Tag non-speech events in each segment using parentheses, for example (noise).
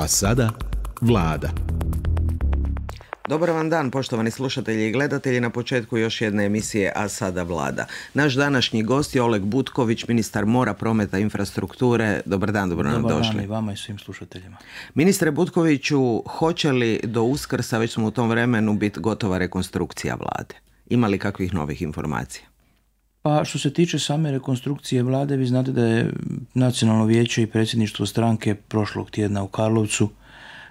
A sada vlada. Dobar vam dan, poštovani slušatelji i gledatelji. Na početku još jedne emisije A sada vlada. Naš današnji gost je Oleg Butković, ministar mora, prometa, i infrastrukture. Dobar dan, dobro nam došli. Dobar dan i vama i svim slušateljima. Ministre Butkoviću, hoće li do uskrsa, već smo u tom vremenu, biti gotova rekonstrukcija vlade? Ima li kakvih novih informacija? Pa što se tiče same rekonstrukcije vlade, vi znate da je Nacionalno vijeće i predsjedništvo stranke prošlog tjedna u Karlovcu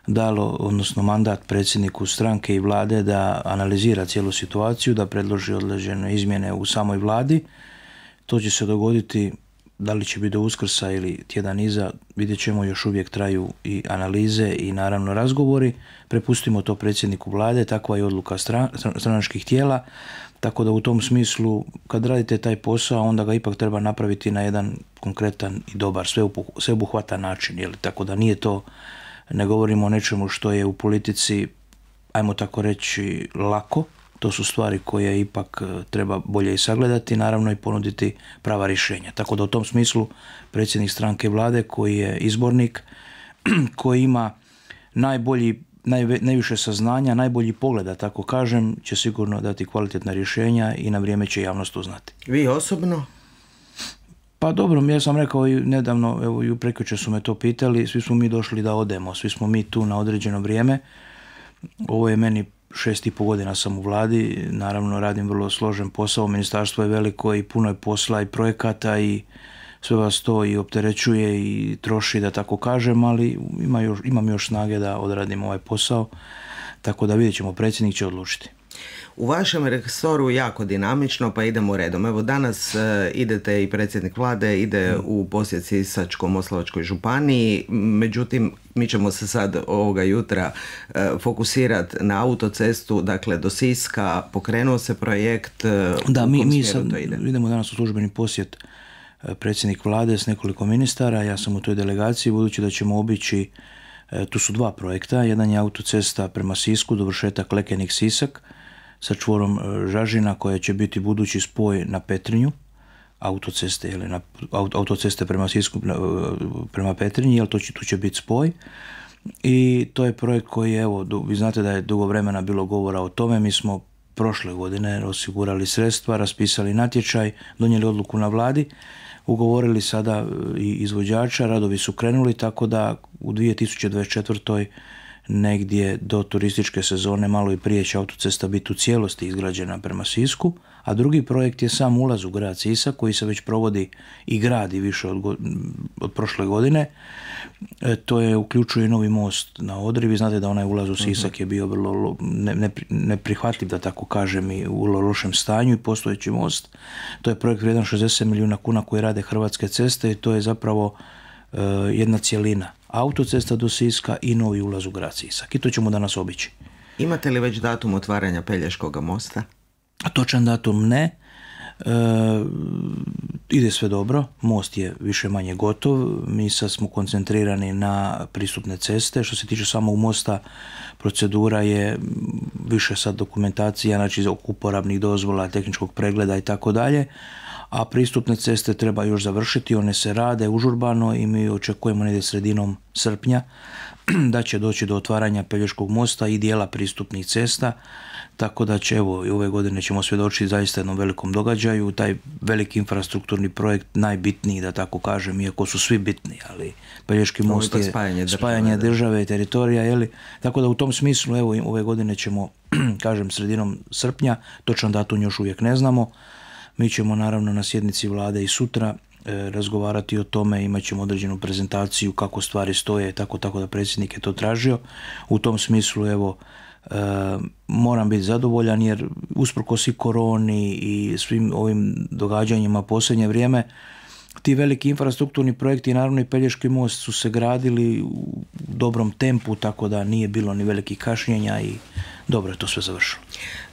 dalo, odnosno mandat predsjedniku stranke i vlade da analizira cijelu situaciju, da predloži određene izmjene u samoj vladi. To će se dogoditi, da li će biti do uskrsa ili tjedan iza, vidjet ćemo, još uvijek traju i analize i naravno razgovori. Prepustimo to predsjedniku vlade, takva je odluka stranačkih tijela, tako da u tom smislu kad radite taj posao onda ga ipak treba napraviti na jedan konkretan i dobar, sveobuhvatan način. Jel? Tako da nije to, ne govorimo o nečemu što je u politici, ajmo tako reći, lako. To su stvari koje ipak e, treba bolje i sagledati, naravno i ponuditi prava rješenja. Tako da u tom smislu predsjednik stranke vlade koji je izbornik, (clears throat) koji ima najbolji najviše saznanja, najbolji pogleda, tako kažem, će sigurno dati kvalitetna rješenja i na vrijeme će javnost uznati. Vi osobno? Pa dobro, ja sam rekao i nedavno, evo i prekjuče su me to pitali, svi smo mi došli da odemo, svi smo mi tu na određeno vrijeme. Ovo je meni šest i pol godina sam u vladi, naravno radim vrlo složen posao, ministarstvo je veliko i puno je posla i projekata i sve vas to i opterećuje i troši da tako kažem, ali ima još, imam još snage da odradim ovaj posao, tako da vidjet ćemo, predsjednik će odlučiti. U vašem resoru jako dinamično, pa idemo redom. Evo danas e, idete i predsjednik vlade ide mm. u posjet sisačko moslovačkoj županiji, međutim mi ćemo se sad ovoga jutra e, fokusirati na autocestu, dakle do Siska, pokrenuo se projekt. E, da, mi, sad idemo danas u službeni posjet E, predsjednik vlade s nekoliko ministara, ja sam u toj delegaciji, budući da ćemo obići, e, tu su dva projekta, jedan je autocesta prema Sisku, dovršetak Lekenik Sisak, sa čvorom e, Žažina koja će biti budući spoj na Petrinju, autoceste, na, autoceste prema Sisku, prema Petrinji, jel to će, tu će biti spoj. I to je projekt koji evo, vi znate da je dugo vremena bilo govora o tome, mi smo prošle godine osigurali sredstva, raspisali natječaj, donijeli odluku na vladi ugovorili sada e, i izvođača, radovi su krenuli, tako da u 2024. negdje do turističke sezone, malo i prije će autocesta biti u cijelosti izgrađena prema Sisku a drugi projekt je sam ulaz u grad Sisak koji se već provodi i gradi više od, od prošle godine. E, to je uključuje novi most na Odri. Vi znate da onaj ulaz u mhm. Sisak je bio vrlo ne, neprihvatljiv, da tako kažem, i u lošem stanju i postojeći most. To je projekt vrijedan 60 milijuna kuna koji rade Hrvatske ceste i to je zapravo e, jedna cijelina. Autocesta do Siska i novi ulaz u grad Sisak. I to ćemo danas obići. Imate li već datum otvaranja Pelješkog mosta? točan datum ne, E, ide sve dobro, most je više manje gotov, mi sad smo koncentrirani na pristupne ceste, što se tiče samog mosta procedura je više sad dokumentacija, znači uporabnih dozvola, tehničkog pregleda i tako dalje, a pristupne ceste treba još završiti, one se rade užurbano i mi očekujemo negdje sredinom srpnja (clears throat) da će doći do otvaranja Pelješkog mosta i dijela pristupnih cesta, tako da će evo i ove godine ćemo svjedočiti zaista jednom velikom događaju, taj veliki infrastrukturni projekt najbitniji da tako kažem, iako su svi bitni, ali Pelješki most je spajanje države, i teritorija, jeli? tako da u tom smislu evo ove godine ćemo (clears throat) kažem sredinom srpnja, točan datum još uvijek ne znamo, mi ćemo naravno na sjednici vlade i sutra e, razgovarati o tome, imat ćemo određenu prezentaciju kako stvari stoje, tako tako da predsjednik je to tražio. U tom smislu evo e, moram biti zadovoljan jer usprkos i koroni i svim ovim događanjima posljednje vrijeme ti veliki infrastrukturni projekti, naravno i Pelješki most su se gradili u dobrom tempu, tako da nije bilo ni velikih kašnjenja i dobro je to sve završilo.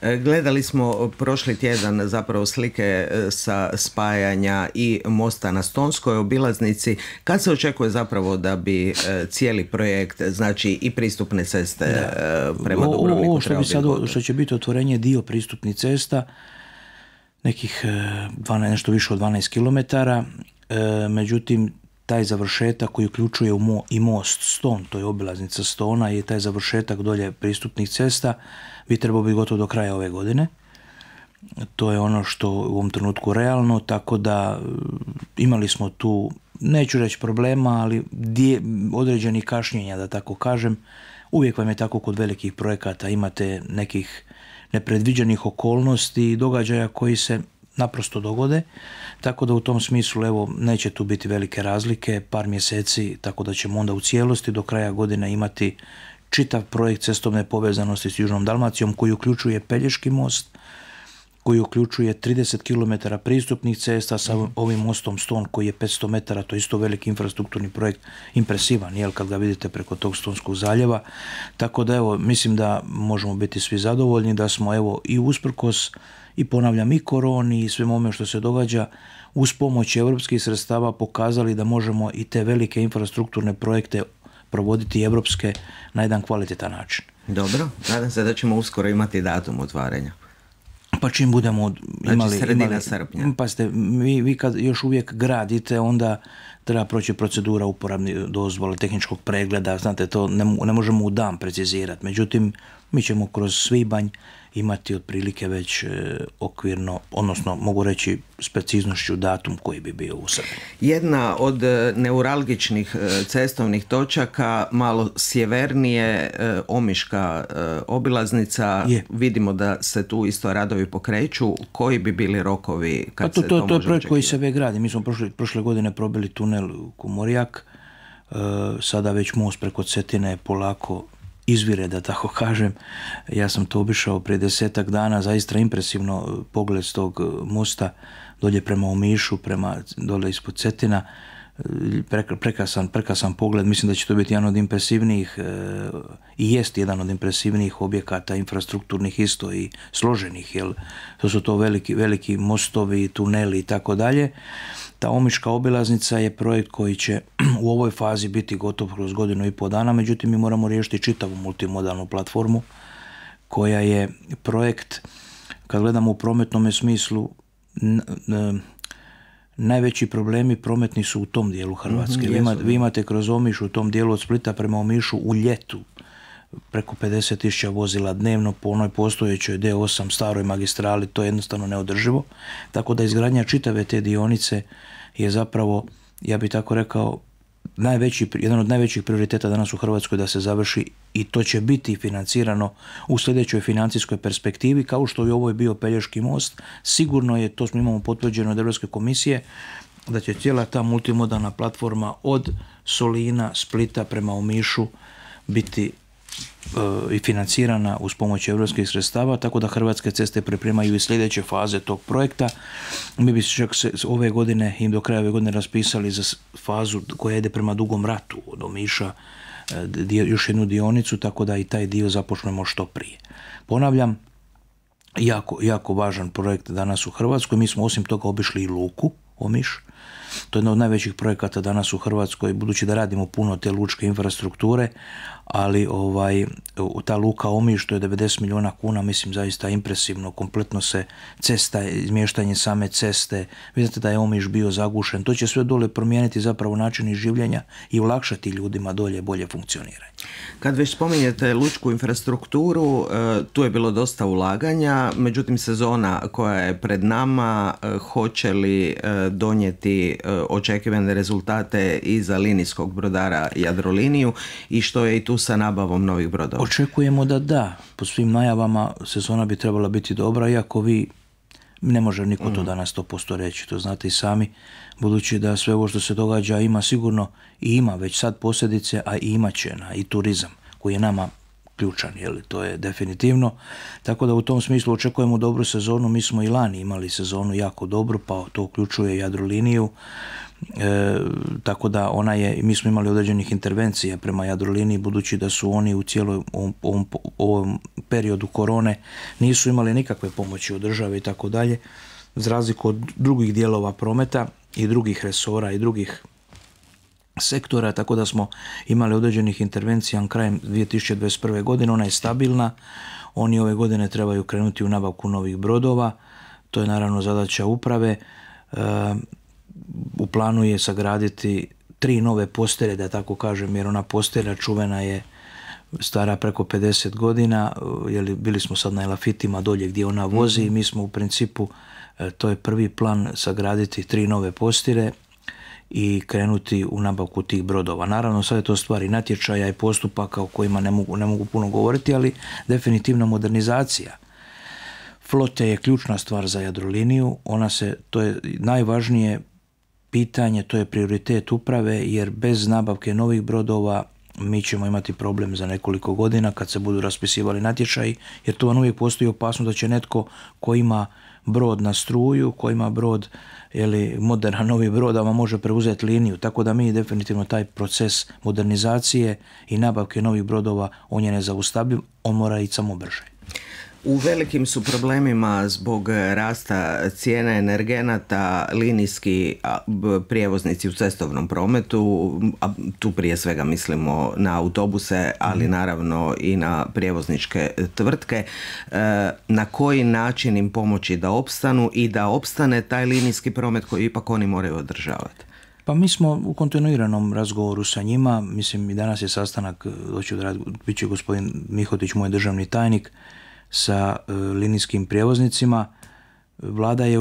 E, gledali smo prošli tjedan zapravo slike e, sa spajanja i mosta na Stonskoj obilaznici. Kad se očekuje zapravo da bi e, cijeli projekt, znači i pristupne ceste da. prema Dubrovniku Ovo što, će biti otvorenje dio pristupnih cesta, nekih 12, nešto više od 12 km. Međutim, taj završetak koji uključuje i most Ston, to je obilaznica Stona i taj završetak dolje pristupnih cesta bi trebao biti gotov do kraja ove godine. To je ono što u ovom trenutku realno, tako da e, imali smo tu, neću reći problema, ali dje, određenih kašnjenja, da tako kažem. Uvijek vam je tako kod velikih projekata, imate nekih nepredviđenih okolnosti i događaja koji se naprosto dogode, tako da u tom smislu evo neće tu biti velike razlike, par mjeseci, tako da ćemo onda u cijelosti do kraja godine imati čitav projekt cestovne povezanosti s Južnom Dalmacijom koji uključuje Pelješki most, koji uključuje 30 km pristupnih cesta sa mhm. ovim mostom Ston koji je 500 metara, to je isto veliki infrastrukturni projekt, impresivan, jel, kad ga vidite preko tog Stonskog zaljeva. Tako da, evo, mislim da možemo biti svi zadovoljni da smo, evo, i usprkos i ponavljam i koroni i svem ome što se događa uz pomoć europskih sredstava pokazali da možemo i te velike infrastrukturne projekte provoditi evropske na jedan kvalitetan način. Dobro, nadam se da ćemo uskoro imati datum otvaranja. Pa čim budemo znači, imali... Znači sredina imali, srpnja. ste, vi, vi kad još uvijek gradite, onda treba proći procedura uporabne dozvole, tehničkog pregleda, znate, to ne, ne možemo u dan precizirati. Međutim, mi ćemo kroz svibanj imati otprilike već e, okvirno, odnosno mogu reći s datum koji bi bio u Srbiji. Jedna od e, neuralgičnih e, cestovnih točaka, malo sjevernije, Omiška obilaznica, je. vidimo da se tu isto radovi pokreću. Koji bi bili rokovi kad pa to, se to, to, je projekt koji se već gradi. Mi smo prošle, prošle godine probili tunel u Kumorijak, sada već most preko Cetine je polako izvire, da tako kažem. Ja sam to obišao prije desetak dana, zaista impresivno e, pogled s tog e, mosta dolje prema Omišu, prema dole ispod Cetina prekasan prekrasan pogled, mislim da će to biti jedan od impresivnijih e, i jest jedan od impresivnijih objekata infrastrukturnih isto i složenih, jer to su to veliki, veliki mostovi, tuneli i tako dalje. Ta omiška obilaznica je projekt koji će (clears throat) u ovoj fazi biti gotov kroz godinu i pol dana, međutim mi moramo riješiti čitavu multimodalnu platformu koja je projekt, kad gledamo u prometnom smislu, najveći problemi prometni su u tom dijelu Hrvatske. Mhm, vi, imate, kroz Omiš u tom dijelu od Splita prema Omišu u ljetu preko 50.000 vozila dnevno po onoj postojećoj D8 staroj magistrali, to je jednostavno neodrživo. Tako da izgradnja čitave te dionice je zapravo, ja bih tako rekao, najveći, jedan od najvećih prioriteta danas u Hrvatskoj da se završi i to će biti financirano u sljedećoj financijskoj perspektivi, kao što je ovo bio Pelješki most. Sigurno je, to smo imamo potvrđeno od Europske komisije, da će cijela ta multimodalna platforma od Solina, Splita prema Omišu biti E, i financirana uz pomoć europskih sredstava, tako da Hrvatske ceste pripremaju i sljedeće faze tog projekta. Mi bi čak se ove godine, i do kraja ove godine raspisali za fazu koja ide prema Dugom ratu od Omiša, e, još jednu dionicu, tako da i taj dio započnemo što prije. Ponavljam, jako, jako važan projekt danas u Hrvatskoj. Mi smo osim toga obišli i Luku, Omiš, to je jedno od najvećih projekata danas u Hrvatskoj, budući da radimo puno te lučke infrastrukture, ali ovaj, ta luka Omiš, što je 90 milijuna kuna, mislim zaista impresivno, kompletno se cesta, izmještanje same ceste, vidite da je Omiš bio zagušen, to će sve dole promijeniti zapravo način življenja i olakšati ljudima dolje bolje funkcioniranje. Kad već spominjete lučku infrastrukturu, e, tu je bilo dosta ulaganja, međutim sezona koja je pred nama e, hoće li e, donijeti očekivane rezultate i za linijskog brodara Jadroliniju i što je i tu sa nabavom novih brodova? Očekujemo da da. Po svim najavama sezona bi trebala biti dobra, iako vi ne može niko to mm. danas to posto reći, to znate i sami, budući da sve ovo što se događa ima sigurno i ima već sad posljedice, a i imat će na i turizam koji je nama ključan, jeli, to je definitivno. Tako da u tom smislu očekujemo dobru sezonu, mi smo i lani imali sezonu jako dobru, pa to uključuje Jadroliniju, E, tako da ona je, mi smo imali određenih intervencija prema Jadroliniji budući da su oni u cijelom ovom, periodu korone nisu imali nikakve pomoći od države i tako dalje za razliku od drugih dijelova prometa i drugih resora i drugih sektora, tako da smo imali određenih intervencija krajem 2021. godine, ona je stabilna, oni ove godine trebaju krenuti u nabavku novih brodova, to je naravno zadaća uprave, e, u planu je sagraditi tri nove postelje, da tako kažem, jer ona postelja čuvena je stara preko 50 godina, jeli, bili smo sad na Elafitima dolje gdje ona vozi i mhm. mi smo u principu, e, to je prvi plan sagraditi tri nove postire i krenuti u nabavku tih brodova. Naravno sad je to stvari natječaja i postupaka o kojima ne mogu, ne mogu puno govoriti, ali definitivna modernizacija. Flote je ključna stvar za Jadroliniju, ona se, to je najvažnije pitanje, to je prioritet uprave jer bez nabavke novih brodova mi ćemo imati problem za nekoliko godina kad se budu raspisivali natječaji jer tu vam uvijek postoji opasnost da će netko ko ima brod na struju, ko ima brod ili moderan novi brod, vam može preuzeti liniju. Tako da mi definitivno taj proces modernizacije i nabavke novih brodova, on je nezaustavljiv, on mora i samo brže. U velikim su problemima zbog rasta cijena energenata linijski prijevoznici u cestovnom prometu, a tu prije svega mislimo na autobuse, ali mhm. naravno i na prijevozničke tvrtke, e, na koji način im pomoći da opstanu i da opstane taj linijski promet koji ipak oni moraju održavati. Pa mi smo u kontinuiranom razgovoru sa njima, mislim i danas je sastanak, doći e, bit će gospodin Mihotić, moj državni tajnik, sa e, linijskim prijevoznicima. Vlada je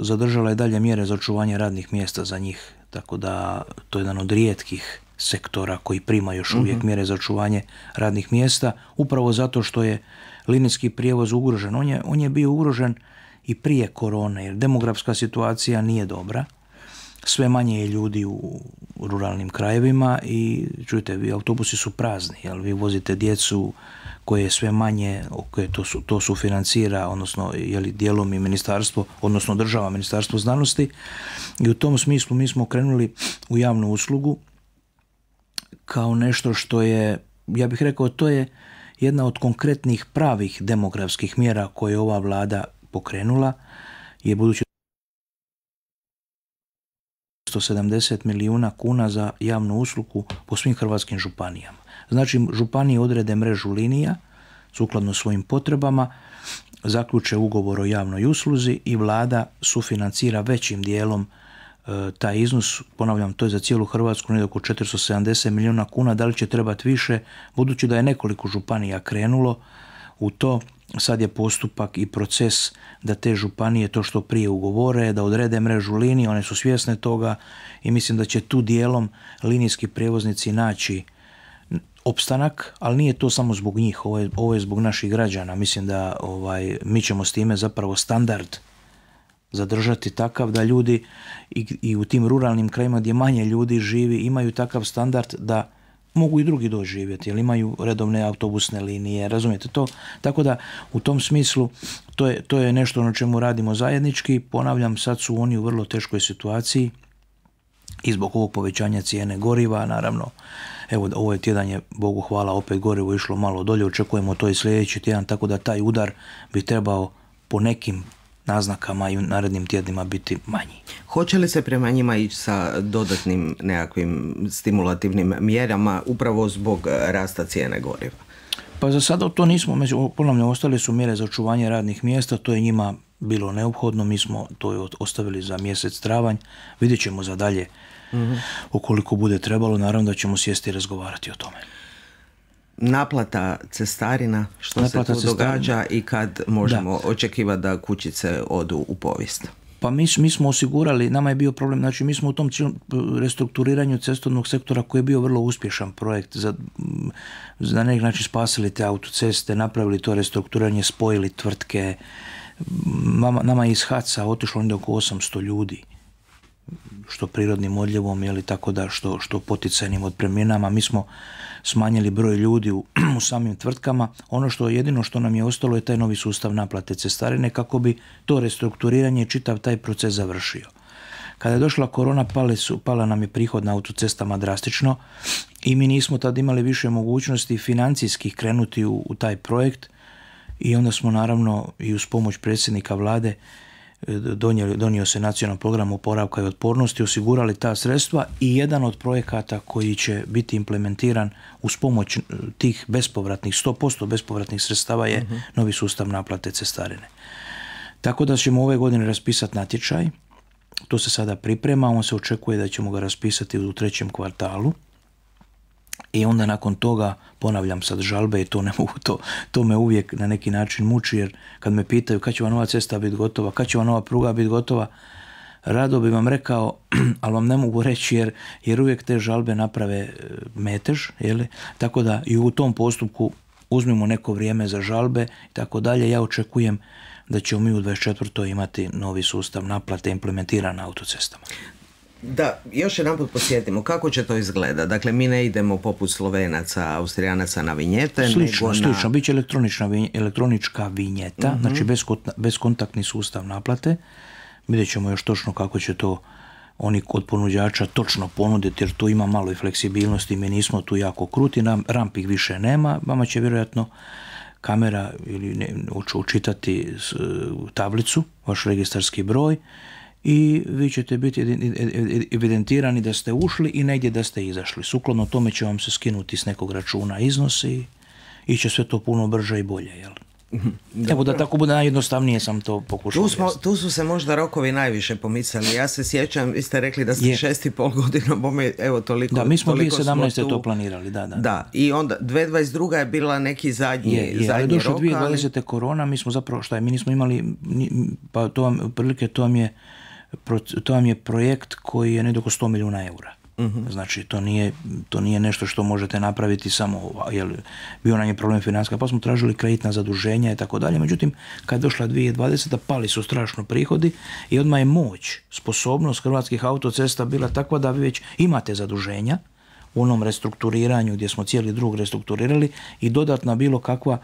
zadržala i dalje mjere za očuvanje radnih mjesta za njih, tako da to je jedan od rijetkih sektora koji prima još uvijek mhm. mjere za očuvanje radnih mjesta, upravo zato što je linijski prijevoz ugrožen. On je, on je bio ugrožen i prije korone, jer demografska situacija nije dobra sve manje je ljudi u ruralnim krajevima i čujte, vi autobusi su prazni, jel vi vozite djecu koje je sve manje, koje to, su, to sufinancira, odnosno je li dijelom i ministarstvo, odnosno država, ministarstvo znanosti i u tom smislu mi smo krenuli u javnu uslugu kao nešto što je, ja bih rekao, to je jedna od konkretnih pravih demografskih mjera koje je ova vlada pokrenula je budući 170 milijuna kuna za javnu uslugu po svim hrvatskim županijama. Znači, županije odrede mrežu linija sukladno svojim potrebama, zaključe ugovor o javnoj usluzi i vlada sufinancira većim dijelom e, taj iznos, ponavljam, to je za cijelu Hrvatsku nije oko 470 milijuna kuna, da li će trebati više, budući da je nekoliko županija krenulo u to, sad je postupak i proces da te županije to što prije ugovore, da odrede mrežu linije, one su svjesne toga i mislim da će tu dijelom linijski prijevoznici naći opstanak, ali nije to samo zbog njih, ovo je, ovo je zbog naših građana. Mislim da ovaj, mi ćemo s time zapravo standard zadržati takav da ljudi i, i u tim ruralnim krajima gdje manje ljudi živi imaju takav standard da mogu i drugi doživjeti, jer imaju redovne autobusne linije, razumijete to? Tako da u tom smislu to je, to je nešto na čemu radimo zajednički, ponavljam sad su oni u vrlo teškoj situaciji i zbog ovog povećanja cijene goriva, naravno, evo ovo ovaj je tjedan je, Bogu hvala, opet gorivo išlo malo dolje, očekujemo to i sljedeći tjedan, tako da taj udar bi trebao po nekim naznakama i u narednim tjednima biti manji. Hoće li se prema njima ići sa dodatnim nekakvim stimulativnim mjerama upravo zbog e, rasta cijene goriva? Pa za sada to nismo, među, ponovno ostale su mjere za očuvanje radnih mjesta, to je njima bilo neophodno, mi smo to ostavili za mjesec travanj, vidjet ćemo za dalje mhm. ukoliko bude trebalo, naravno da ćemo sjesti i razgovarati o tome naplata cestarina, što naplata se tu događa i kad možemo očekivati da kućice odu u povijest? Pa mi, mi, smo osigurali, nama je bio problem, znači mi smo u tom restrukturiranju cestovnog sektora koji je bio vrlo uspješan projekt za, za neki način spasili te autoceste, napravili to restrukturiranje, spojili tvrtke, nama, nama je iz hac otišlo onda oko 800 ljudi što prirodnim odljevom ili tako da što, što poticajnim otpremninama. Mi smo smanjili broj ljudi u, (clears throat) u samim tvrtkama. Ono što jedino što nam je ostalo je taj novi sustav naplate cestarine kako bi to restrukturiranje čitav taj proces završio. Kada je došla korona, pale su, pala nam je prihod na autocestama drastično i mi nismo tad imali više mogućnosti financijskih krenuti u, u taj projekt i onda smo naravno i uz pomoć predsjednika vlade E, donijeli, donio se nacionalni program oporavka i otpornosti, osigurali ta sredstva i jedan od projekata koji će biti implementiran uz pomoć e, tih bespovratnih, 100% bespovratnih sredstava je mhm. novi sustav naplate cestarine. Tako da ćemo ove godine raspisati natječaj, to se sada priprema, on se očekuje da ćemo ga raspisati u trećem kvartalu i onda nakon toga ponavljam sad žalbe i to ne (laughs) mogu to, to me uvijek na neki način muči jer kad me pitaju kad će vam nova cesta biti gotova, kad će vam nova pruga biti gotova, rado bi vam rekao, (clears throat) ali vam ne mogu reći jer, jer uvijek te žalbe naprave e, metež, tako da i u tom postupku uzmimo neko vrijeme za žalbe i tako dalje. Ja očekujem da ćemo mi u 24. imati novi sustav naplate implementiran na autocestama. Da, još jedan put posjetimo kako će to izgleda. Dakle, mi ne idemo poput slovenaca, austrijanaca na vinjete. Slično, nego slično. Biće elektronična, elektronička vinjeta, mhm. znači beskontaktni sustav naplate. Vidjet ćemo još točno kako će to oni kod ponuđača točno ponuditi, jer tu ima malo i fleksibilnosti, mi nismo tu jako kruti, nam rampih više nema, vama će vjerojatno kamera ili ne, učitati e, tablicu, vaš registarski broj, i vi ćete biti evidentirani da ste ušli i negdje da ste izašli. Sukladno tome će vam se skinuti s nekog računa iznosi i će sve to puno brže i bolje, jel? Da. Mhm. Evo da tako bude najjednostavnije sam to pokušao. Tu, smo, tu su se možda rokovi najviše pomicali. Ja se sjećam, vi ste rekli da ste je. šest i pol godina, bome, evo toliko Da, mi smo 2017. Smo to planirali, da, da. Da, i onda 2022. je bila neki zadnji, je, je, zadnji došlo rok. 2020. korona, mi smo zapravo, šta je, mi nismo imali, pa to vam, prilike to vam je to vam je projekt koji je negdje 100 milijuna eura. Mhm. Znači, to nije, to nije nešto što možete napraviti samo, jer bio nam je problem financijska, pa smo tražili kreditna zaduženja i tako dalje. Međutim, kad je došla 2020. pali su strašno prihodi i odmah je moć, sposobnost hrvatskih autocesta bila takva da vi već imate zaduženja u onom restrukturiranju gdje smo cijeli drug restrukturirali i dodatna bilo kakva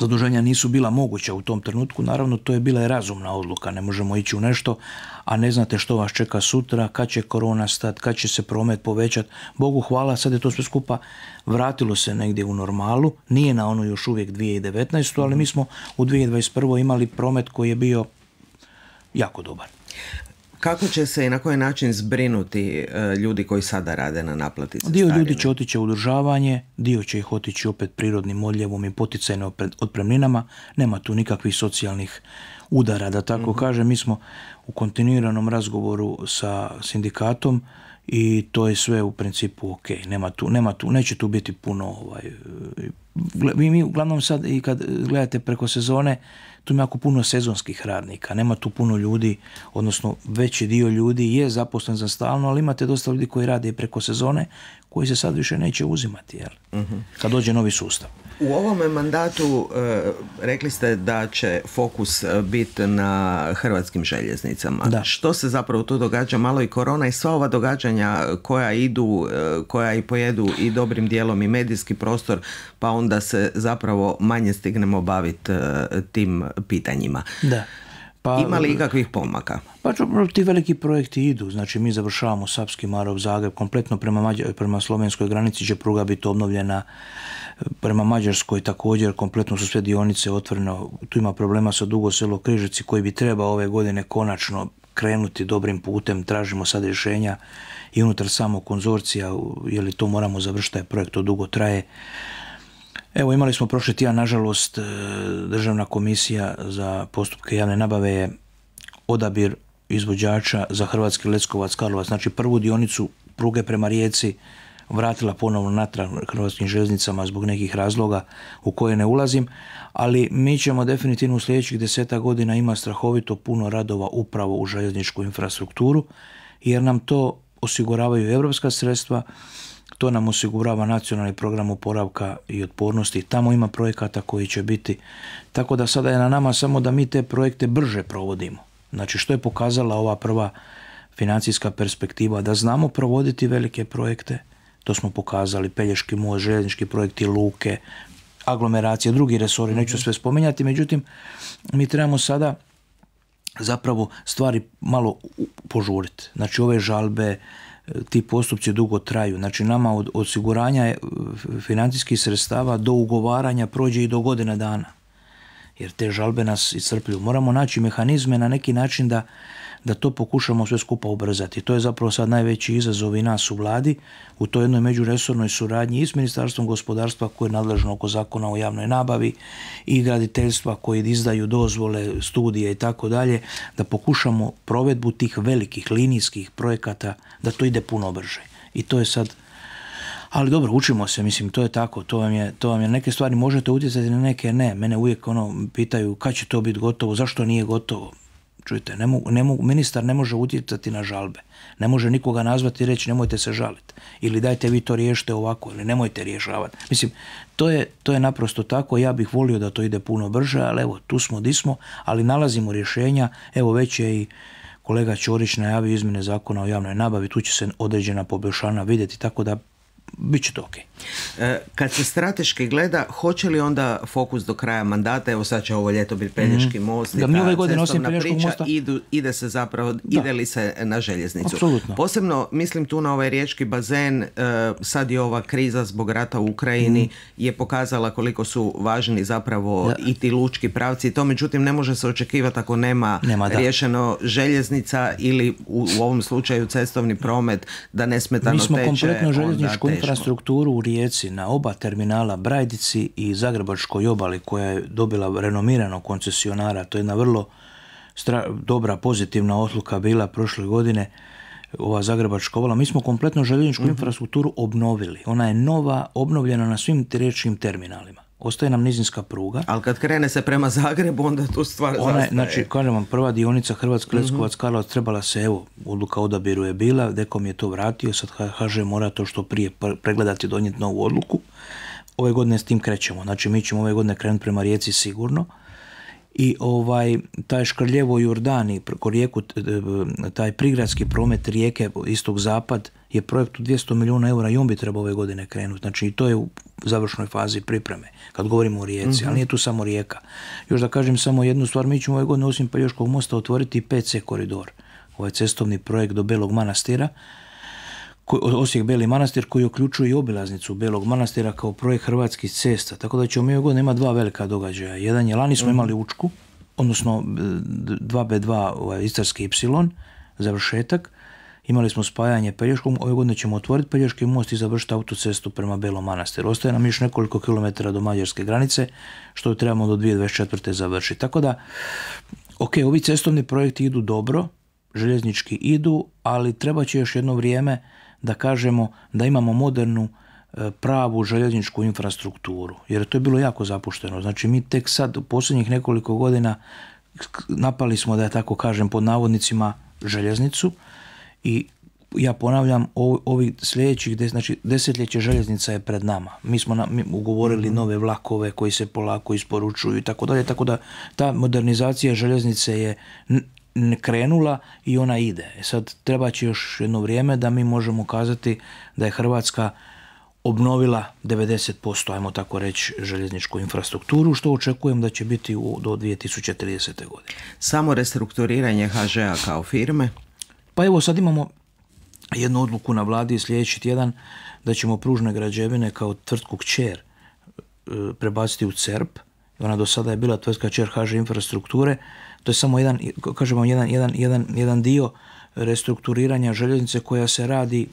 zaduženja nisu bila moguća u tom trenutku, naravno to je bila i razumna odluka, ne možemo ići u nešto, a ne znate što vas čeka sutra, kad će korona stat, kad će se promet povećat Bogu hvala, sad je to sve skupa vratilo se negdje u normalu, nije na ono još uvijek 2019. ali mi smo u 2021. imali promet koji je bio jako dobar. Kako će se i na koji način zbrinuti e, ljudi koji sada rade na naplati Dio ljudi će otići u održavanje, dio će ih otići opet prirodnim odljevom i poticajno otpremninama. Nema tu nikakvih socijalnih udara, da tako mm kažem. Mi smo u kontinuiranom razgovoru sa sindikatom i to je sve u principu ok. Nema tu, nema tu, neće tu biti puno ovaj, mi, e, mi uglavnom sad i kad gledate preko sezone tu ima jako puno sezonskih radnika, nema tu puno ljudi, odnosno veći dio ljudi je zaposlen za stalno, ali imate dosta ljudi koji rade preko sezone, koji se sad više neće uzimati, jel? Mhm. Kad dođe novi sustav. U ovome mandatu eh, rekli ste da će fokus eh, biti na hrvatskim željeznicama. Da. Što se zapravo tu događa? Malo i korona i sva ova događanja koja idu, eh, koja i pojedu i dobrim dijelom i medijski prostor, pa onda se zapravo manje stignemo baviti tim pitanjima. Da. Pa, Ima li ikakvih pomaka? Pa ti veliki projekti idu, znači mi završavamo Sapski Marov Zagreb, kompletno prema, prema slovenskoj granici će pruga biti obnovljena, e, prema Mađarskoj također, kompletno su sve dionice otvorene, tu ima problema sa Dugo selo Križici koji bi trebao ove godine konačno krenuti dobrim putem, tražimo sad rješenja i unutar samog konzorcija, je li to moramo završiti, taj projekt to dugo traje, Evo imali smo prošli tjedan nažalost e, Državna komisija za postupke javne nabave je odabir izvođača za Hrvatski Leskovac Karlovac, znači prvu dionicu pruge prema Rijeci vratila ponovno natrag Hrvatskim željeznicama zbog nekih razloga u koje ne ulazim, ali mi ćemo definitivno u sljedećih deseta godina ima strahovito puno radova upravo u željezničku infrastrukturu jer nam to osiguravaju europska sredstva to nam osigurava nacionalni program oporavka i otpornosti. Tamo ima projekata koji će biti. Tako da sada je na nama samo da mi te projekte brže provodimo. Znači što je pokazala ova prva financijska perspektiva, da znamo provoditi velike projekte. To smo pokazali, Pelješki most, željeznički projekti, luke, aglomeracije, drugi resori, neću mhm. sve spominjati, međutim, mi trebamo sada zapravo stvari malo požuriti. Znači ove žalbe, ti postupci dugo traju. Znači nama od osiguranja eh, financijskih sredstava do ugovaranja prođe i do godina dana jer te žalbe nas iscrpljuju. Moramo naći mehanizme na neki način da, da to pokušamo sve skupa ubrzati. To je zapravo sad najveći izazov i nas u vladi u toj jednoj međuresornoj suradnji i s Ministarstvom gospodarstva koje je nadležno oko zakona o javnoj nabavi i graditeljstva koji izdaju dozvole, studije i tako dalje, da pokušamo provedbu tih velikih linijskih projekata da to ide puno brže. I to je sad ali dobro, učimo se, mislim, to je tako, to vam je, to vam je, neke stvari možete utjecati, na neke ne, mene uvijek ono pitaju kad će to biti gotovo, zašto nije gotovo, čujte, ne mogu, ne mogu, ministar ne može utjecati na žalbe, ne može nikoga nazvati i reći nemojte se žaliti, ili dajte vi to riješite ovako, ili nemojte rješavati, mislim, to je, to je naprosto tako, ja bih volio da to ide puno brže, ali evo, tu smo, di smo, ali nalazimo rješenja, evo već je i kolega Ćorić najavio izmjene zakona o javnoj nabavi, tu će se određena poboljšana vidjeti, tako da bit će to ok. E, kad se strateški gleda, hoće li onda fokus do kraja mandata, evo sad će ovo ljeto biti Pelješki mhm. most da, i priča, mosta... idu, ide se zapravo, ide li se na željeznicu. Absolutno. Posebno mislim tu na ovaj riječki bazen, e, sad je ova kriza zbog rata u Ukrajini mhm. je pokazala koliko su važni zapravo i ti lučki pravci i to, međutim ne može se očekivati ako nema, nema riješeno željeznica ili u, ovom slučaju cestovni promet da nesmetano teče. Mi smo kompletno željezničku infrastrukturu u Rijeci na oba terminala Brajdici i Zagrebačkoj obali koja je dobila renomirano koncesionara, to je jedna vrlo dobra pozitivna odluka bila prošle godine ova Zagrebačka obala, mi smo kompletno željezničku mhm. infrastrukturu obnovili. Ona je nova, obnovljena na svim trećim terminalima. Ostaje nam nizinska pruga. Ali kad krene se prema Zagrebu, onda tu stvar Ona, zastaje. Znači, kažem vam, prva dionica Hrvatska mhm. Leskovac Karlovac trebala se, evo, odluka odabiru je bila, Dekom je to vratio, sad HŽ mora to što prije pregledati, donijeti novu odluku. Ove godine s tim krećemo, znači mi ćemo ove godine krenuti prema rijeci sigurno. I ovaj, taj Škrljevo Jordani, rijeku, e, taj prigradski promet rijeke, istog zapad, je projekt u 200 milijuna eura i on bi trebao ove godine krenuti. Znači i to je u završnoj fazi pripreme, kad govorimo o rijeci, mhm. ali nije tu samo rijeka. Još da kažem samo jednu stvar, mi ćemo ove godine osim pelješkog mosta otvoriti i PC koridor, ovaj cestovni projekt do Belog manastira, Osijek Beli manastir koji uključuje i obilaznicu Belog manastira kao projekt hrvatskih cesta. Tako da ćemo mi ove godine imati dva velika događaja. Jedan je, lani smo mhm. imali Učku, odnosno 2B2 ovaj, Istarski Y, završetak, Imali smo spajanje Pelješkom, ove godine ćemo otvoriti Pelješki most i završiti autocestu prema Belom Manastiru. Ostaje nam još nekoliko kilometara do mađarske granice, što trebamo do 2024. završiti. Tako da, ok, ovi cestovni projekti idu dobro, željeznički idu, ali treba će još jedno vrijeme da kažemo da imamo modernu e, pravu željezničku infrastrukturu, jer to je bilo jako zapušteno. Znači mi tek sad u posljednjih nekoliko godina napali smo, da je tako kažem, pod navodnicima željeznicu, i ja ponavljam, ovih sljedećih des, znači, desetljeće željeznica je pred nama. Mi smo na, ugovorili mhm. nove vlakove koji se polako isporučuju i tako dalje, tako da ta modernizacija željeznice je krenula i ona ide. E sad treba će još jedno vrijeme da mi možemo kazati da je Hrvatska obnovila 90%, ajmo tako reći, željezničku infrastrukturu, što očekujem da će biti u, do 2030. godine. Samo restrukturiranje HŽ-a kao firme? Pa evo sad imamo jednu odluku na vladi sljedeći tjedan da ćemo pružne građevine kao tvrtku kćer e, prebaciti u CERP. Ona do sada je bila tvrtka kćer HŽ infrastrukture. To je samo jedan, kažemo, jedan, jedan, jedan, jedan dio restrukturiranja željeznice koja se radi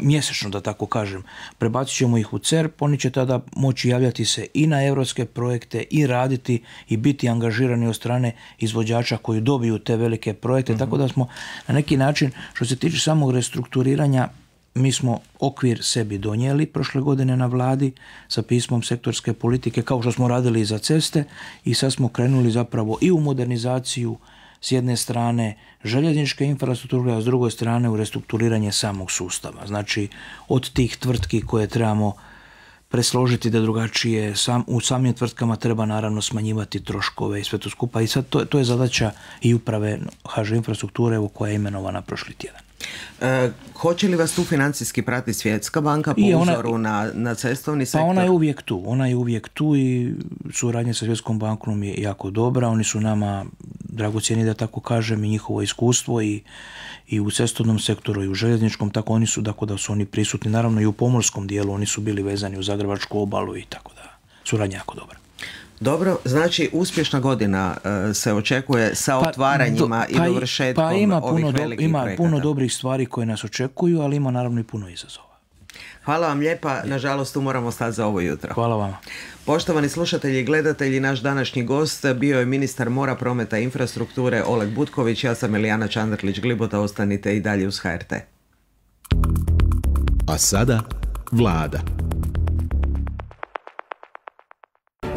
mjesečno da tako kažem, prebacit ćemo ih u CERP, oni će tada moći javljati se i na europske projekte i raditi i biti angažirani od strane izvođača koji dobiju te velike projekte, tako da smo na neki način što se tiče samog restrukturiranja mi smo okvir sebi donijeli prošle godine na vladi sa pismom sektorske politike kao što smo radili i za ceste i sad smo krenuli zapravo i u modernizaciju s jedne strane željezničke infrastrukture, a s druge strane u restrukturiranje samog sustava. Znači od tih tvrtki koje trebamo presložiti da drugačije sam, u samim tvrtkama treba naravno smanjivati troškove i sve to skupa i sad to, to je zadaća i uprave HŽ infrastrukture u koja je imenovana prošli tjedan. E, hoće li vas tu financijski prati Svjetska banka po I ona, uzoru na, na cestovni sektor? Pa ona je uvijek tu. Ona je uvijek tu i suradnja sa Svjetskom bankom je jako dobra. Oni su nama dragocjeni da tako kažem i njihovo iskustvo i, i u cestovnom sektoru i u željezničkom tako oni su tako da su oni prisutni naravno i u pomorskom dijelu oni su bili vezani u Zagrebačku obalu i tako da suradnja jako dobra. Dobro, znači uspješna godina e, se očekuje sa pa, otvaranjima pa i dovršetkom pa ima puno, ima puno dobrih stvari koje nas očekuju, ali ima naravno i puno izazova. Hvala vam lijepa, nažalost tu moramo stati za ovo jutro. Hvala vam. Poštovani slušatelji i gledatelji, naš današnji gost bio je ministar mora, prometa i infrastrukture Oleg Butković. Ja sam Elijana Čandrlić-Glibota. Ostanite i dalje uz HRT. A sada vlada.